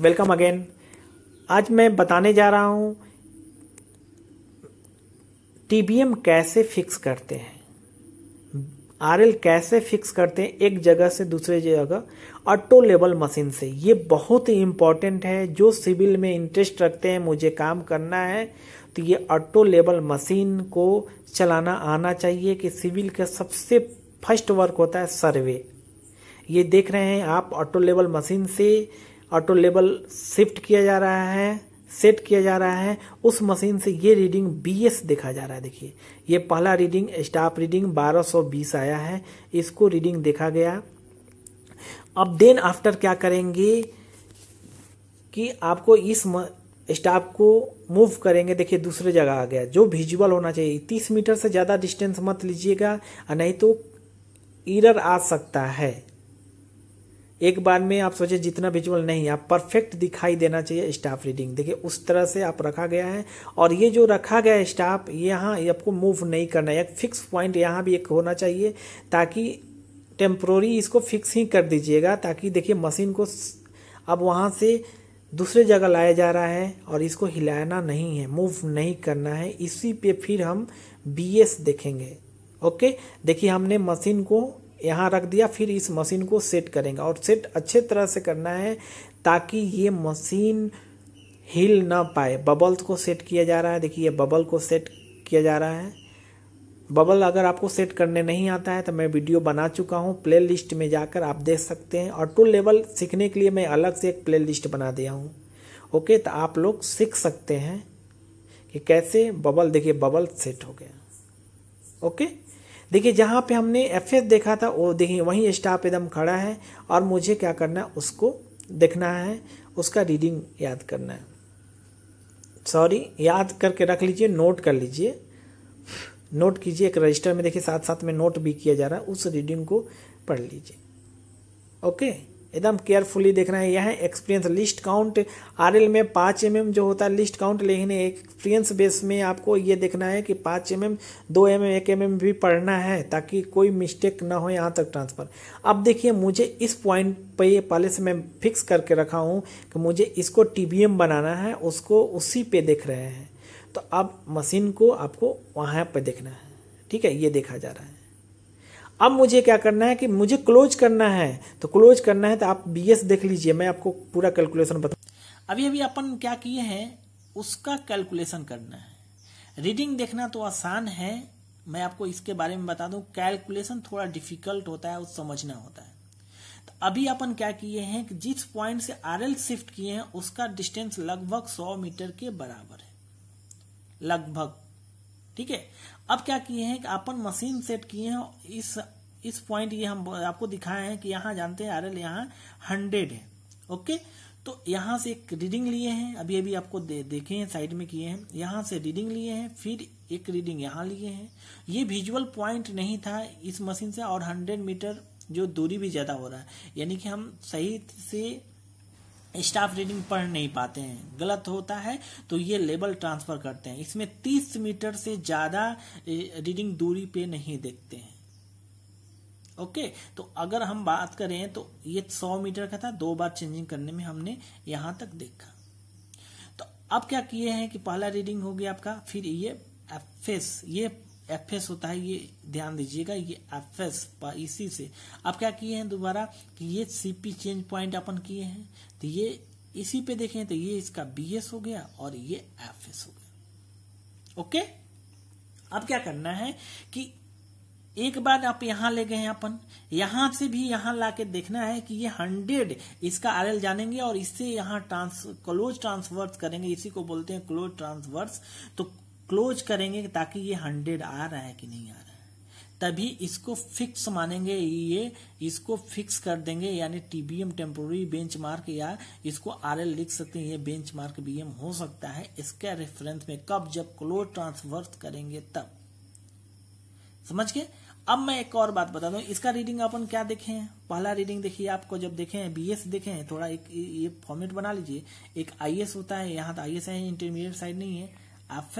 welcome again आज मैं बताने जा रहा हूं टीबीएम कैसे फिक्स करते हैं आरएल कैसे फिक्स करते हैं एक जगह से दूसरे जगह ऑटो लेवल मशीन से ये बहुत ही इंपॉर्टेंट है जो सिविल में इंटरेस्ट रखते हैं मुझे काम करना है तो ये ऑटो लेवल मशीन को चलाना आना चाहिए कि सिविल का सबसे फर्स्ट वर्क होता है सर्वे ये देख रहे हैं आप ऑटो लेवल मशीन से ऑटो लेबल शिफ्ट किया जा रहा है सेट किया जा रहा है उस मशीन से ये रीडिंग बीएस देखा जा रहा है देखिए ये पहला रीडिंग स्टाफ रीडिंग 1220 आया है इसको रीडिंग देखा गया अब देन आफ्टर क्या करेंगे कि आपको इस स्टाफ को मूव करेंगे देखिए दूसरे जगह आ गया जो विजुअल होना चाहिए तीस मीटर से ज़्यादा डिस्टेंस मत लीजिएगा नहीं तो इरर आ सकता है एक बार में आप सोचे जितना विजुअल नहीं आप परफेक्ट दिखाई देना चाहिए स्टाफ रीडिंग देखिए उस तरह से आप रखा गया है और ये जो रखा गया है स्टाफ यहाँ आपको मूव नहीं करना है एक फिक्स पॉइंट यहाँ भी एक होना चाहिए ताकि टेम्प्रोरी इसको फिक्स ही कर दीजिएगा ताकि देखिए मशीन को अब वहाँ से दूसरे जगह लाया जा रहा है और इसको हिलाना नहीं है मूव नहीं करना है इसी पे फिर हम बी एस देखेंगे ओके देखिए हमने मशीन को यहाँ रख दिया फिर इस मशीन को सेट करेंगे और सेट अच्छे तरह से करना है ताकि ये मशीन हिल ना पाए बबल को सेट किया जा रहा है देखिए ये बबल को सेट किया जा रहा है बबल अगर आपको सेट करने नहीं आता है तो मैं वीडियो बना चुका हूँ प्ले लिस्ट में जाकर आप देख सकते हैं और टू लेवल सीखने के लिए मैं अलग से एक प्ले लिस्ट बना दिया हूँ ओके तो आप लोग सीख सकते हैं कि कैसे बबल देखिए बबल सेट हो गया ओके देखिए जहाँ पे हमने एफ देखा था वो देखिए वहीं स्टाफ एकदम खड़ा है और मुझे क्या करना है उसको देखना है उसका रीडिंग याद करना है सॉरी याद करके रख लीजिए नोट कर लीजिए नोट कीजिए एक रजिस्टर में देखिए साथ साथ में नोट भी किया जा रहा है उस रीडिंग को पढ़ लीजिए ओके एकदम केयरफुली देखना है एक्सपीरियंस लिस्ट काउंट आर में पाँच एम mm जो होता है लिस्ट काउंट लेकिन एक्सपीरियंस बेस में आपको ये देखना है कि पाँच एम एम दो एम एम एक एम एम भी पढ़ना है ताकि कोई मिस्टेक ना हो यहाँ तक ट्रांसफ़र अब देखिए मुझे इस पॉइंट पर ये पहले से मैं फिक्स करके रखा हूँ कि मुझे इसको टी बनाना है उसको उसी पे देख रहे हैं तो अब मशीन को आपको वहाँ पर देखना है ठीक है ये देखा जा रहा है अब मुझे क्या करना है कि मुझे क्लोज करना है तो क्लोज करना है तो आप बी देख लीजिए मैं आपको पूरा कैलकुलेशन बता अभी अभी अपन क्या किए हैं उसका कैलकुलेशन करना है रीडिंग देखना तो आसान है मैं आपको इसके बारे में बता दूं कैलकुलेशन थोड़ा डिफिकल्ट होता है उस समझना होता है तो अभी अपन क्या किए हैं कि जिस पॉइंट से आरएल शिफ्ट किए हैं उसका डिस्टेंस लगभग 100 मीटर के बराबर है लगभग ठीक है अब क्या किए हैं कि अपन मशीन सेट किए हैं इस इस पॉइंट ये हम आपको दिखाए हैं कि यहाँ जानते हैं आर एल यहाँ हंड्रेड है ओके तो यहाँ से एक रीडिंग लिए हैं अभी अभी आपको दे, देखे हैं साइड में किए हैं यहाँ से रीडिंग लिए हैं फिर एक रीडिंग यहाँ लिए हैं ये विजुअल पॉइंट नहीं था इस मशीन से और हंड्रेड मीटर जो दूरी भी ज़्यादा हो रहा है यानी कि हम सही से स्टाफ रीडिंग पढ़ नहीं पाते हैं गलत होता है तो ये लेबल ट्रांसफर करते हैं इसमें 30 मीटर से ज़्यादा रीडिंग दूरी पे नहीं देखते हैं ओके तो अगर हम बात करें तो ये 100 मीटर का था दो बार चेंजिंग करने में हमने यहां तक देखा तो अब क्या किए हैं कि पहला रीडिंग हो गया आपका फिर ये एफ ये एफ एस होता है ये ध्यान दीजिएगा ये एफ एस इसी से अब क्या किए हैं दोबारा कि ये सीपी चेंज पॉइंट अपन किए हैं तो ये इसी पे देखें तो ये इसका बी एस हो गया और ये एफ एस हो गया ओके अब क्या करना है कि एक बार आप यहां ले गए हैं अपन यहां से भी यहां लाके देखना है कि ये हंड्रेड इसका आर जानेंगे और इससे यहां ट्रांस क्लोज ट्रांसवर्स करेंगे इसी को बोलते हैं क्लोज ट्रांसवर्स तो क्लोज करेंगे ताकि ये हंड्रेड आ रहा है कि नहीं आ रहा है तभी इसको फिक्स मानेंगे ये इसको फिक्स कर देंगे यानी टीबीएम टेम्पोरी बेंचमार्क या इसको आरएल लिख सकते हैं ये बेंचमार्क बीएम हो सकता है इसके रेफरेंस में कब जब क्लोज ट्रांसवर्स करेंगे तब समझ के अब मैं एक और बात बता दूं इसका रीडिंग अपन क्या देखे हैं पहला रीडिंग देखिए आपको जब देखे देखें बीएस देखे हैं थोड़ा एक ये फॉर्मेट बना लीजिए एक आईएस होता है यहाँ तो आईएस है इंटरमीडिएट साइड नहीं है एफ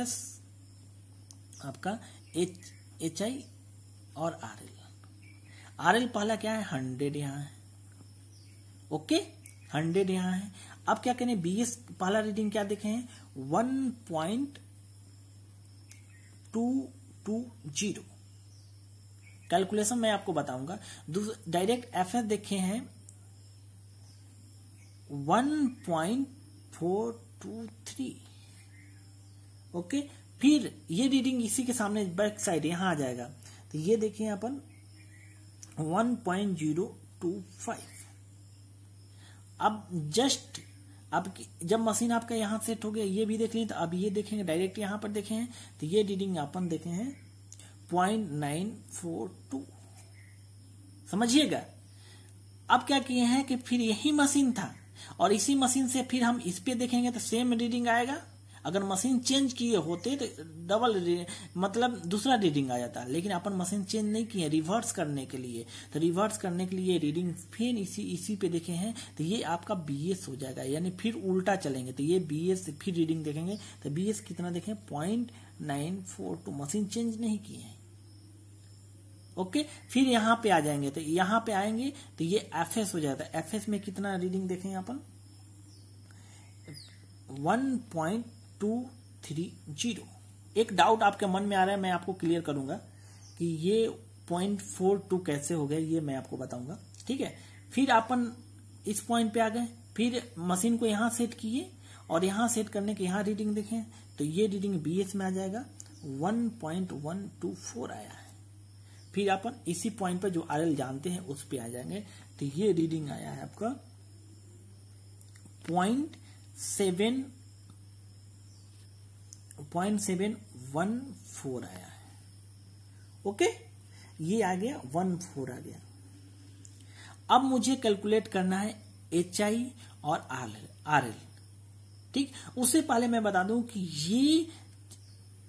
आपका एच एच आई और आर एल आर एल पहला क्या है हंड्रेड यहाँ है ओके हंड्रेड यहाँ है अब क्या करें बी एस पहला रीडिंग क्या देखे हैं one point two two zero calculation मैं आपको बताऊंगा डायरेक्ट एफ एस देखे हैं one point four two three okay फिर ये रीडिंग इसी के सामने बैक साइड यहां आ जाएगा तो ये देखिए अपन 1.025 अब जस्ट अब जब मशीन आपका यहां सेट हो गया ये भी देख लें तो अब ये देखेंगे डायरेक्ट यहां पर देखे हैं तो ये रीडिंग अपन देखे हैं पॉइंट नाइन फोर टू समझिएगा अब क्या किए हैं कि फिर यही मशीन था और इसी मशीन से फिर हम इस पे देखेंगे तो सेम रीडिंग आएगा अगर मशीन चेंज किए होते तो डबल मतलब दूसरा रीडिंग आ जाता लेकिन अपन मशीन चेंज नहीं किए रिवर्स करने के लिए तो रिवर्स करने के लिए रीडिंग फिर इसी इसी पे देखे हैं तो ये आपका बी हो जाएगा यानी फिर उल्टा चलेंगे तो ये बी फिर रीडिंग देखेंगे तो बी कितना देखें point nine four two machine change नहीं किए हैं ओके फिर यहां पे आ जाएंगे तो यहां पे आएंगे तो ये एफ एस हो जाता है एफ एस में कितना रीडिंग देखेंगे अपन one point two three zero एक डाउट आपके मन में आ रहा है मैं आपको क्लियर करूंगा कि ये पॉइंट फोर टू कैसे हो गया ये मैं आपको बताऊंगा ठीक है फिर अपन इस पॉइंट पे आ गए फिर मशीन को यहाँ सेट किए और यहाँ सेट करने के यहाँ रीडिंग देखें तो ये रीडिंग बी में आ जाएगा 1.124 आया है फिर अपन इसी पॉइंट पर जो आर जानते हैं उस पे आ जाएंगे तो ये रीडिंग आया है आपका point seven point seven one four आया है ओके ये आ गया वन फोर आ गया अब मुझे कैलकुलेट करना है एच आई और आर एल आर एल ठीक उससे पहले मैं बता दूं कि ये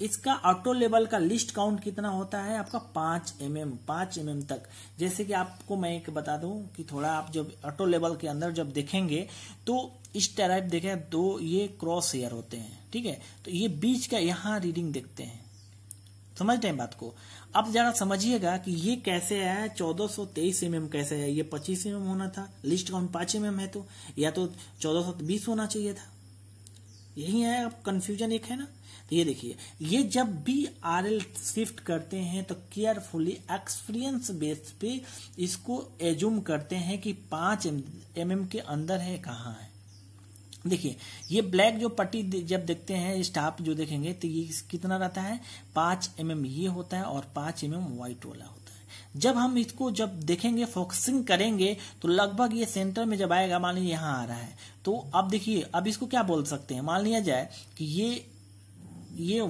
इसका ऑटो लेवल का लिस्ट काउंट कितना होता है आपका पांच एम एम पांच एम एम तक जैसे कि आपको मैं एक बता दूं कि थोड़ा आप जब ऑटो लेवल के अंदर जब देखेंगे तो इस टाइप देखें दो ये क्रॉस हेयर होते हैं ठीक है तो ये बीच का यहाँ रीडिंग देखते हैं समझ रहे हैं बात को अब जरा समझिएगा कि ये कैसे आया चौदह सौ तेईस एम एम कैसे है ये पच्चीस एमएम होना था लिस्ट काउंट पांच एमएम है तो या तो चौदह सौ बीस होना चाहिए था यही है अब कंफ्यूजन एक है ना ये देखिए ये जब भी आर एल शिफ्ट करते हैं तो केयरफुली एक्सपीरियंस बेस पे इसको एजूम करते हैं कि पांच एम एम के अंदर है कहाँ है देखिए ये ब्लैक जो पट्टी जब देखते हैं स्टाफ जो देखेंगे तो ये कितना रहता है पांच एम एम ये होता है और पांच एम एम व्हाइट वाला होता है जब हम इसको जब देखेंगे फोकसिंग करेंगे तो लगभग ये सेंटर में जब आएगा मान लीजिए यहाँ आ रहा है तो अब देखिए अब इसको क्या बोल सकते हैं मान लिया जाए कि ये ये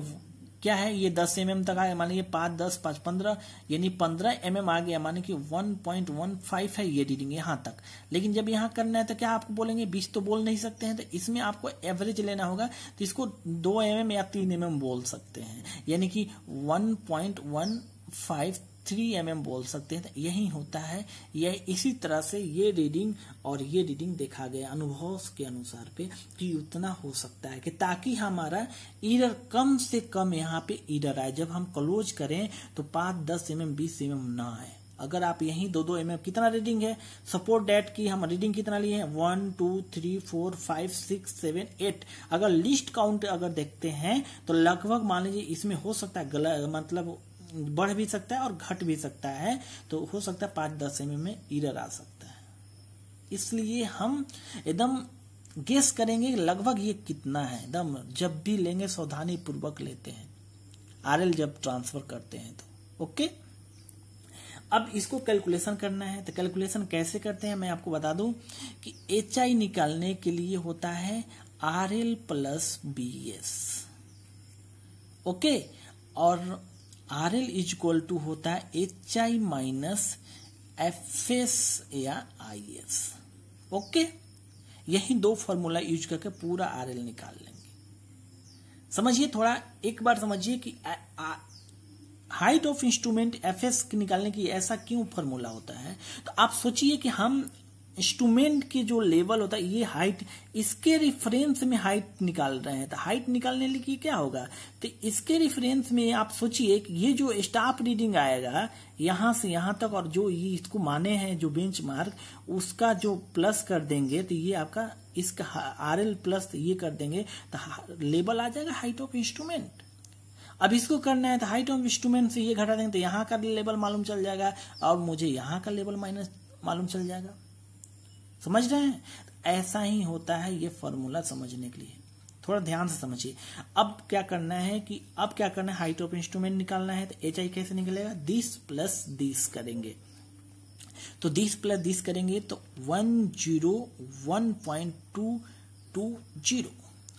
क्या है ये 10 एम mm तक आ गया मान लीजिए पाँच दस पाँच पंद्रह यानी पंद्रह एम mm आ गया मान कि 1.15 है ये रीडिंग यहाँ तक लेकिन जब यहाँ करना है तो क्या आपको बोलेंगे बीस तो बोल नहीं सकते हैं तो इसमें आपको एवरेज लेना होगा तो इसको दो एम mm या तीन एम mm बोल सकते हैं यानी कि one point one five three M M बोल सकते हैं तो यही होता है यह इसी तरह से ये रीडिंग और ये रीडिंग देखा गया अनुभव के अनुसार पे कि उतना हो सकता है कि ताकि हमारा ईरर कम से कम यहाँ पे ईरर आए जब हम क्लोज करें तो पाँच दस एम एम बीस एम एम ना आए अगर आप यही दो दो एम कितना रीडिंग है सपोर्ट डेट की हम रीडिंग कितना लिए हैं one two three four five six seven eight अगर लिस्ट काउंट अगर देखते हैं तो लगभग मान लीजिए इसमें हो सकता है मतलब बढ़ भी सकता है और घट भी सकता है तो हो सकता है पांच दस एम में इरर आ सकता है इसलिए हम एकदम गेस करेंगे लगभग ये कितना है एकदम जब भी लेंगे सावधानी पूर्वक लेते हैं आरएल जब ट्रांसफर करते हैं तो ओके अब इसको कैलकुलेशन करना है तो कैलकुलेशन कैसे करते हैं मैं आपको बता दूं कि एच निकालने के लिए होता है R L plus B S okay और R L is equal to होता है H I minus F S या आई एस ओके यही दो फॉर्मूला यूज करके पूरा आर एल निकाल लेंगे समझिए थोड़ा एक बार समझिए कि height of instrument F S निकालने की ऐसा क्यों फॉर्मूला होता है तो आप सोचिए कि हम इंस्ट्रूमेंट की जो लेवल होता है ये हाइट इसके रिफरेंस में हाइट निकाल रहे हैं तो हाइट निकालने लिए क्या होगा तो इसके रिफरेंस में आप सोचिए कि ये जो स्टाफ रीडिंग आएगा यहां से यहां तक और जो ये इसको माने हैं जो बेंच मार्क उसका जो प्लस कर देंगे तो ये आपका इसका आर एल प्लस ये कर देंगे तो लेवल आ जाएगा हाइट ऑफ इंस्ट्रूमेंट अब इसको करना है तो हाइट ऑफ इंस्ट्रूमेंट से ये घटा देंगे तो यहाँ का लेवल मालूम चल जाएगा और मुझे यहाँ का लेवल माइनस मालूम चल जाएगा समझ रहे हैं ऐसा ही होता है ये फॉर्मूला समझने के लिए थोड़ा ध्यान से समझिए अब क्या करना है कि अब क्या करना है हाइट ऑफ इंस्ट्रूमेंट निकालना है तो एच आई कैसे निकलेगा दिस प्लस दिस करेंगे तो दिस प्लस दिस करेंगे तो one zero one point two two zero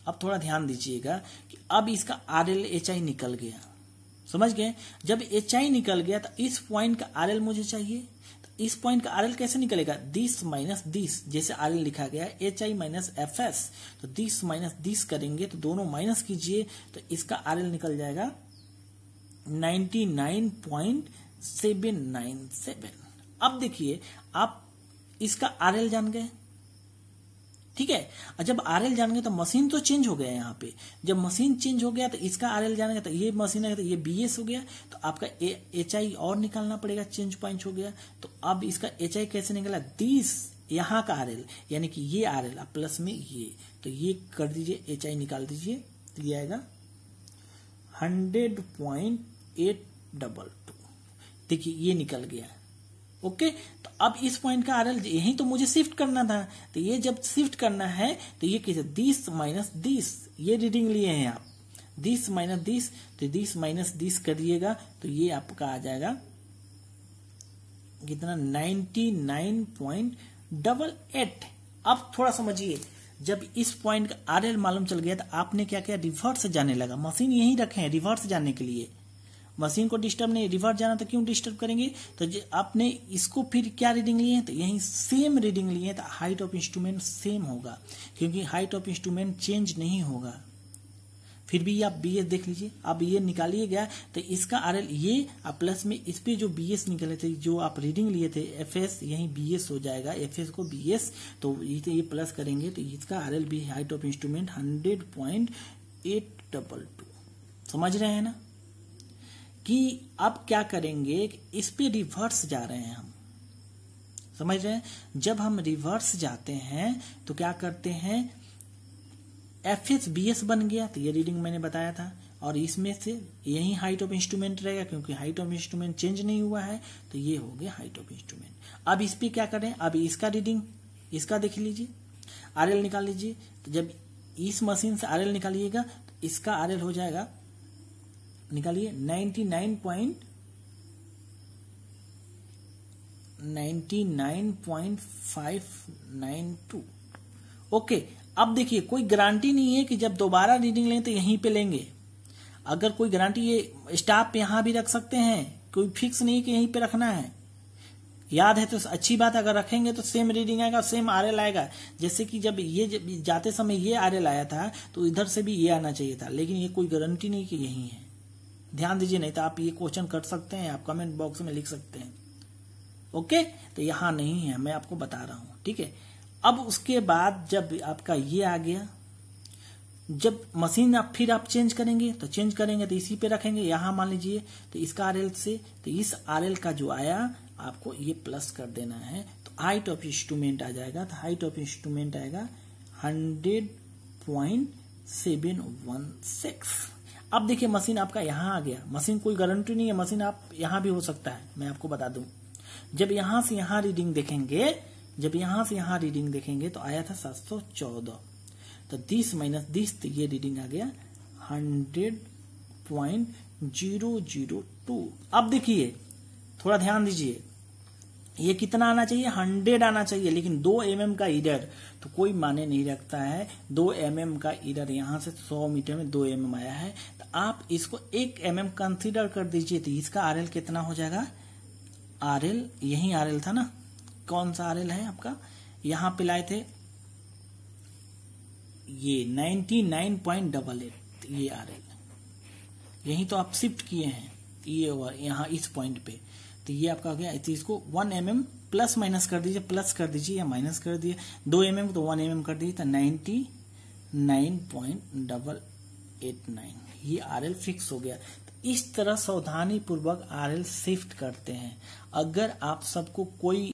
अब थोड़ा ध्यान दीजिएगा कि अब इसका आर एल एच आई निकल गया समझ गए जब एच आई निकल गया तो इस पॉइंट का आर एल मुझे चाहिए इस पॉइंट का आरएल कैसे निकलेगा दिस माइनस दिस जैसे आरएल लिखा गया है H I minus F S तो दिस माइनस दिस करेंगे तो दोनों माइनस कीजिए तो इसका आरएल निकल जाएगा ninety nine point seven nine seven अब देखिए आप इसका आरएल जान गए ठीक है जब आर एल जानेंगे तो मशीन तो चेंज हो गया यहाँ पे जब मशीन चेंज हो गया तो इसका आर एल जानेंगे तो ये मशीन है तो ये बी एस हो गया तो आपका एच आई और निकालना पड़ेगा चेंज पॉइंट हो गया तो अब इसका एच आई कैसे निकला दिस यहाँ का आर एल यानी कि ये आर एल प्लस में ये तो ये कर दीजिए एच आई निकाल दीजिए तो ये आएगा hundred point eight double two देखिए ये निकल गया ओके तो अब इस पॉइंट का आर एल यही तो मुझे शिफ्ट करना था तो ये जब शिफ्ट करना है तो ये कैसे दिस माइनस दिस ये रीडिंग लिए हैं आप दिस माइनस दिस तो दिस माइनस दिस करिएगा तो ये आपका आ जाएगा कितना ninety nine point double eight अब थोड़ा समझिए जब इस पॉइंट का आर एल मालूम चल गया तो आपने क्या किया रिवर्स जाने लगा मशीन यही रखे हैं रिवर्स जाने के लिए मशीन को डिस्टर्ब नहीं रिवर्स जाना तो क्यों डिस्टर्ब करेंगे तो आपने इसको फिर क्या रीडिंग लिए हैं तो यही सेम रीडिंग लिए हैं तो हाइट ऑफ इंस्ट्रूमेंट सेम होगा क्योंकि हाइट ऑफ इंस्ट्रूमेंट चेंज नहीं होगा फिर भी आप बी एस देख लीजिए अब ये निकालिए गया तो इसका आर एल ये आप प्लस में इस पे जो बी एस निकले थे जो आप रीडिंग लिए थे एफ एस यही बी एस हो जाएगा एफ एस को बी एस तो ये प्लस करेंगे तो इसका R L B height of instrument hundred point eight double two समझ रहे हैं ना कि अब क्या करेंगे इस पे रिवर्स जा रहे हैं हम समझ रहे हैं जब हम रिवर्स जाते हैं तो क्या करते हैं एफ एस बी एस बन गया तो ये रीडिंग मैंने बताया था और इसमें से यही हाइट ऑफ इंस्ट्रूमेंट रहेगा क्योंकि हाइट ऑफ इंस्ट्रूमेंट चेंज नहीं हुआ है तो ये हो गया हाइट ऑफ इंस्ट्रूमेंट अब इस पर क्या करें अब इसका रीडिंग इसका देख लीजिए आरएल निकाल लीजिए तो जब इस मशीन से आरएल निकालिएगा तो इसका आरएल हो जाएगा निकालिए 99.99.592 ओके अब देखिए कोई गारंटी नहीं है कि जब दोबारा रीडिंग लें तो यहीं पे लेंगे अगर कोई गारंटी ये स्टाफ यहां भी रख सकते हैं कोई फिक्स नहीं कि यहीं पे रखना है याद है तो अच्छी बात अगर रखेंगे तो सेम रीडिंग आएगा सेम आर आएगा जैसे कि जब ये जब जाते समय ये आर आया था तो इधर से भी ये आना चाहिए था लेकिन ये कोई गारंटी नहीं कि यही है ध्यान दीजिए नहीं तो आप ये क्वेश्चन कर सकते हैं आप कमेंट बॉक्स में लिख सकते हैं ओके तो यहां नहीं है मैं आपको बता रहा हूं ठीक है अब उसके बाद जब आपका ये आ गया जब मशीन आप फिर आप चेंज करेंगे तो चेंज करेंगे तो इसी पे रखेंगे यहां मान लीजिए तो इसका आर से तो इस आर का जो आया आपको ये प्लस कर देना है तो हाइट ऑफ इंस्ट्रूमेंट आ जाएगा तो हाइट ऑफ इंस्ट्रूमेंट आएगा hundred point seven one six अब देखिए मशीन आपका यहाँ आ गया मशीन कोई गारंटी नहीं है मशीन आप यहाँ भी हो सकता है मैं आपको बता दू जब यहां से यहां रीडिंग देखेंगे जब यहां से यहां रीडिंग देखेंगे तो आया था सात सौ चौदह तो दीस माइनस दीस तो ये रीडिंग आ गया hundred point zero zero two अब देखिए थोड़ा ध्यान दीजिए ये कितना आना चाहिए हंड्रेड आना चाहिए लेकिन दो एम mm का इडर तो कोई माने नहीं रखता है दो एम mm का इडर यहां से सौ मीटर में दो एम mm आया है तो आप इसको एक एम mm कंसिडर कर दीजिए तो इसका आर कितना हो जाएगा आर एल यही आर था ना कौन सा आर है आपका यहां पे लाए थे ये ninety nine point double eight ये आर यही तो आप शिफ्ट किए हैं ये और यहाँ इस पॉइंट पे तो ये आपका क्या गया तो one m mm plus minus कर दीजिए प्लस कर दीजिए या माइनस कर दिए दो एम mm तो वन एम mm कर दीजिए तो ninety nine point double eight nine ये आर एल फिक्स हो गया तो इस तरह सावधानी पूर्वक आर एल शिफ्ट करते हैं अगर आप सबको कोई